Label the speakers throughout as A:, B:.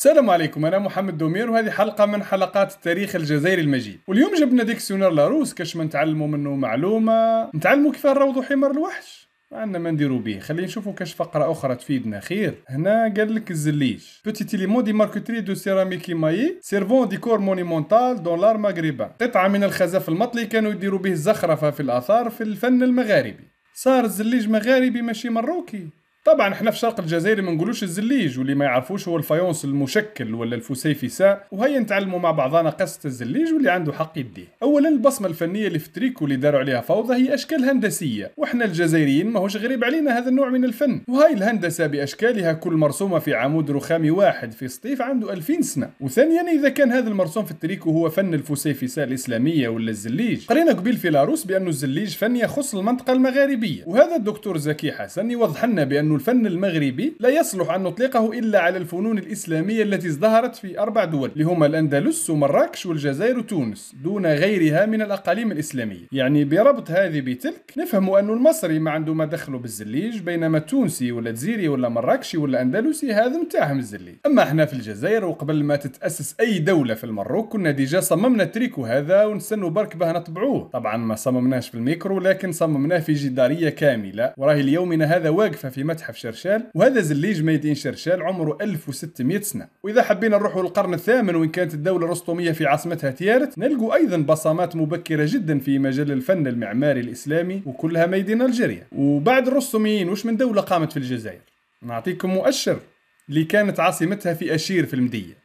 A: السلام عليكم انا محمد دومير وهذه حلقه من حلقات التاريخ الجزائري المجيد واليوم جبنا ديكسيونير لاروس كاش ما نتعلموا منه معلومه نتعلموا كيف نروضوا حمار الوحش عندنا ما نديرو به خلينا نشوفوا كاش فقره اخرى تفيدنا خير هنا قال لك الزليج بوتيت اليمون دي ماركوتري دو سيراميكي ماي سيرفون ديكور مونيمونتال دون لار مغربا قطعه من الخزف المطلي كانوا يديروا به الزخرفه في الاثار في الفن المغاربي صار الزليج مغاربي ماشي مروكي طبعا احنا في شرق الجزائر ما نقولوش الزليج واللي ما يعرفوش هو الفايونس المشكل ولا الفسيفساء وهيا نتعلموا مع بعضنا قصه الزليج واللي عنده حق يديه اولا البصمه الفنيه اللي في التريكو اللي داروا عليها فوضى هي اشكال هندسيه واحنا الجزائريين ماهوش غريب علينا هذا النوع من الفن وهاي الهندسه باشكالها كل مرسومه في عمود رخامي واحد في سطيف عنده 2000 سنه وثانيا اذا كان هذا المرسوم في التريكو هو فن الفسيفساء الاسلاميه ولا الزليج قرينا قبيل في لاروس بانه الزليج فن يخص المنطقه المغاربيه وهذا الدكتور زكي حسن يوضح لنا بان أن الفن المغربي لا يصلح أن نطلقه إلا على الفنون الإسلامية التي ازدهرت في أربع دول لهما الأندلس ومراكش والجزائر وتونس دون غيرها من الأقاليم الإسلامية يعني بربط هذه بتلك نفهم أن المصري ما عنده ما دخله بالزليج بينما التونسي ولا الجزيري ولا مراكشي ولا أندلسي هذا متاعهم الزليج أما احنا في الجزائر وقبل ما تتأسس أي دولة في المروك كنا ديجا صممنا التريكو هذا ونستنوا برك باه نطبعوه طبعا ما صممناش في الميكرو لكن صممناه في جدارية كاملة وراهي ليومنا هذا واقفة في متحف متحف شرشال وهذا زليج ميدين شرشال عمره 1600 سنة وإذا حبينا نروحوا للقرن الثامن وإن كانت الدولة الرسطومية في عاصمتها تيارت نلقوا أيضا بصمات مبكرة جدا في مجال الفن المعماري الإسلامي وكلها ميدين ألجيريا وبعد الرسطوميين وش من دولة قامت في الجزائر نعطيكم مؤشر اللي كانت عاصمتها في أشير في المدية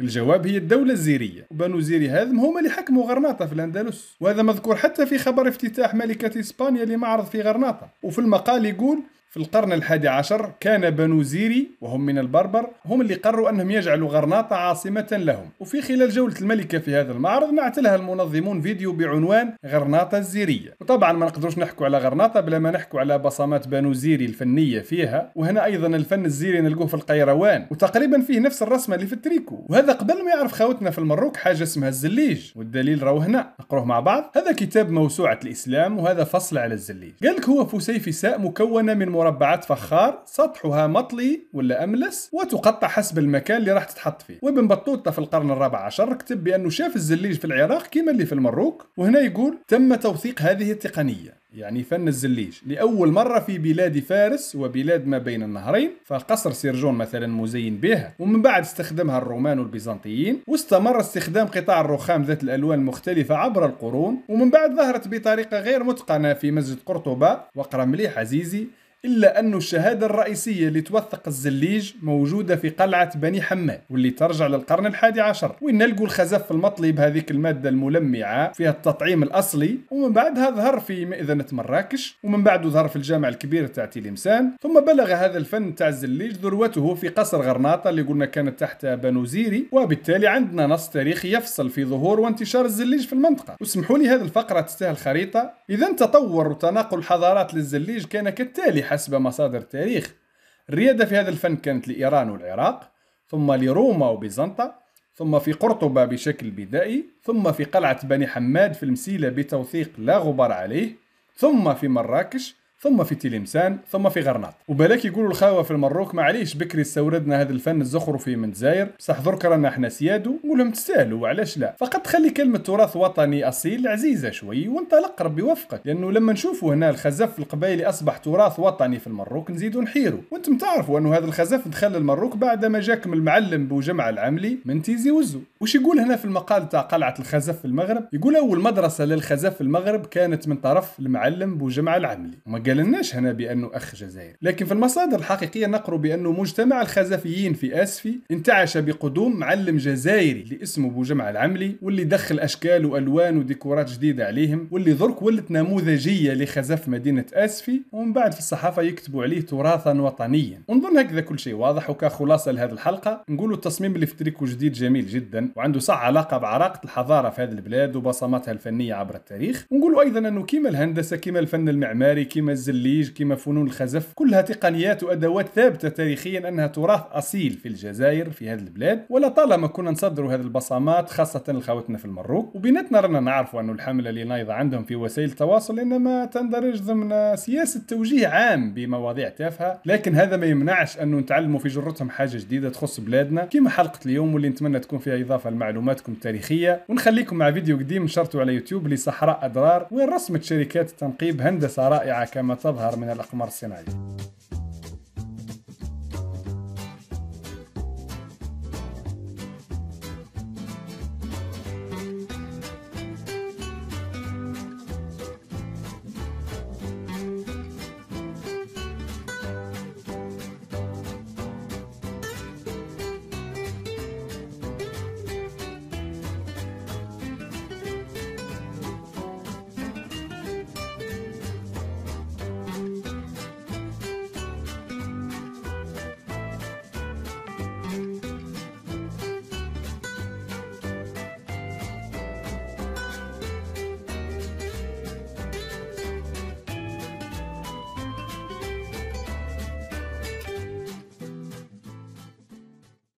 A: الجواب هي الدولة الزيرية وبنو زيري هذم هما اللي حكموا غرناطة في الأندلس وهذا مذكور حتى في خبر افتتاح ملكة إسبانيا لمعرض في غرناطة وفي المقال يقول في القرن الحادي عشر كان بنو زيري وهم من البربر هم اللي قرروا أنهم يجعلوا غرناطة عاصمة لهم وفي خلال جولة الملكة في هذا المعرض نعتلها المنظمون فيديو بعنوان غرناطة الزيرية وطبعا ما نقدروش نحكوا على غرناطة بلا ما نحكوا على بصمات بنو زيري الفنية فيها وهنا أيضا الفن الزيري نلقوه في القيروان وتقريبا فيه نفس الرسمة اللي في التريكو وهذا قبل ما يعرف خاوتنا في المروك حاجة اسمها الزليج والدليل راهو هنا نقروه مع بعض هذا كتاب موسوعة الإسلام وهذا فصل على الزليج قالك هو فسيفساء مكونة من مربعات فخار سطحها مطلي ولا أملس وتقطع حسب المكان اللي راح تتحط فيه وابن بطوطة في القرن الرابع عشر كتب بأنه شاف الزليج في العراق كما اللي في المروك وهنا يقول تم توثيق هذه التقنية يعني فن الزليج لأول مرة في بلاد فارس وبلاد ما بين النهرين فقصر سيرجون مثلا مزين بها ومن بعد استخدمها الرومان والبيزنطيين واستمر استخدام قطاع الرخام ذات الألوان المختلفة عبر القرون ومن بعد ظهرت بطريقة غير متقنة في مسجد قرطبة وقرا مليح عزيزي إلا أن الشهادة الرئيسية اللي توثق الزليج موجودة في قلعة بني حماة واللي ترجع للقرن الحادي عشر وين نلقوا الخزف المطلي بهذيك المادة الملمعة فيها التطعيم الأصلي ومن بعدها ظهر في مئذنة مراكش ومن بعده ظهر في الجامع الكبير تاع تلمسان ثم بلغ هذا الفن تاع الزليج ذروته في قصر غرناطة اللي قلنا كانت تحت بنو زيري وبالتالي عندنا نص تاريخي يفصل في ظهور وانتشار الزليج في المنطقة واسمحوا لي هذه الفقرة تستاهل خريطة إذا تطور وتناقل الحضارات للزليج كان كالتالي حسب مصادر التاريخ الريادة في هذا الفن كانت لإيران والعراق ثم لروما وبيزنطة ثم في قرطبة بشكل بدائي ثم في قلعة بني حماد في المسيلة بتوثيق لا غبار عليه ثم في مراكش ثم في تلمسان ثم في غرناط وبلاك يقولوا الخاوه في المروك معليش بكري استوردنا هذا الفن الزخرفي من زاير بصح درك رانا احنا سيادو ولهم تستاهلوا وعلاش لا فقط خلي كلمه تراث وطني اصيل عزيزه شوي وانطلق ربي يوفقك لانه لما نشوفوا هنا الخزف القبائلي اصبح تراث وطني في المروك نزيدوا نحيروا وانتم تعرفوا انه هذا الخزف دخل المروك بعد ما جاكم المعلم بوجمع العملي من تيزي وزو وش يقول هنا في المقال تاع قلعه الخزف في المغرب يقول اول مدرسه للخزف في المغرب كانت من طرف المعلم بوجمع العملي وما قالناش هنا بأنه أخ جزائري لكن في المصادر الحقيقية نقرأ بأنه مجتمع الخزفيين في آسفي انتعش بقدوم معلم جزائري اللي اسمه بوجمع العملي واللي دخل أشكال وألوان وديكورات جديدة عليهم واللي ظرك ولت نموذجية لخزف مدينة آسفي ومن بعد في الصحافة يكتبوا عليه تراثا وطنيا ونظن هكذا كل شيء واضح وكخلاصة لهذه الحلقة نقولوا التصميم اللي تريكو جديد جميل جدا وعنده صح علاقة بعراقة الحضارة في هذه البلاد وبصماتها الفنية عبر التاريخ ونقولوا أيضا أنه كيما الهندسة كيما الفن المعماري كيما الزليج كما فنون الخزف كلها تقنيات وأدوات ثابتة تاريخيا أنها تراث أصيل في الجزائر في هذه البلاد ولطالما كنا نصدروا هذه البصمات خاصة لخوتنا في المروك وبيناتنا رانا نعرفوا أن الحملة اللي نايضة عندهم في وسائل التواصل إنما تندرج ضمن سياسة توجيه عام بمواضيع تافهة لكن هذا ما يمنعش أنه نتعلموا في جرتهم حاجة جديدة تخص بلادنا كما حلقة اليوم واللي نتمنى تكون فيها إضافة لمعلوماتكم التاريخية ونخليكم مع فيديو قديم نشرته على يوتيوب لصحراء أدرار وين رسمت شركات التنقيب هندسة رائعة كما تظهر من الأقمار الصناعية